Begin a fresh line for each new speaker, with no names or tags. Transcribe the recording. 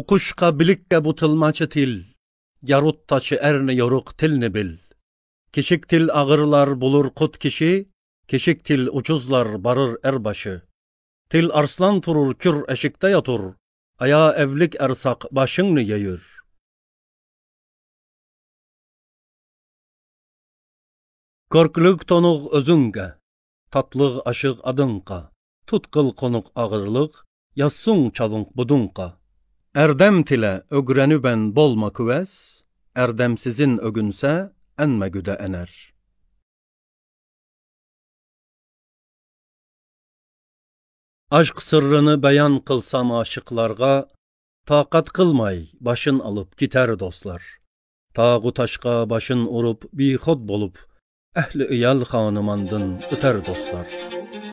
U kuşka
bilikke bu tılmaçı til, yarut taçı erni yoruk tilni bil. Kişik til ağırlar bulur kut kişi, kişik til ucuzlar barır erbaşı. Til arslan turur kür eşikte yatur, aya evlik ersak
başını yeyür.
Korkluk tonuq özünge, tatlıq aşıq adınqa, tutqıl qonuq ağırlıq, yassın çavınq budunqa. Ərdəmtilə öqrənübən bolma qüvəs, ərdəmsizin ögünsə ənməgüdə ənər. Aşq sırrını bəyan qılsam aşıqlarga, taqat qılmay başın alıb gitər dostlar. Tağu taşqa başın urub bixod bolub, əhli iyal xanımandın ötər dostlar.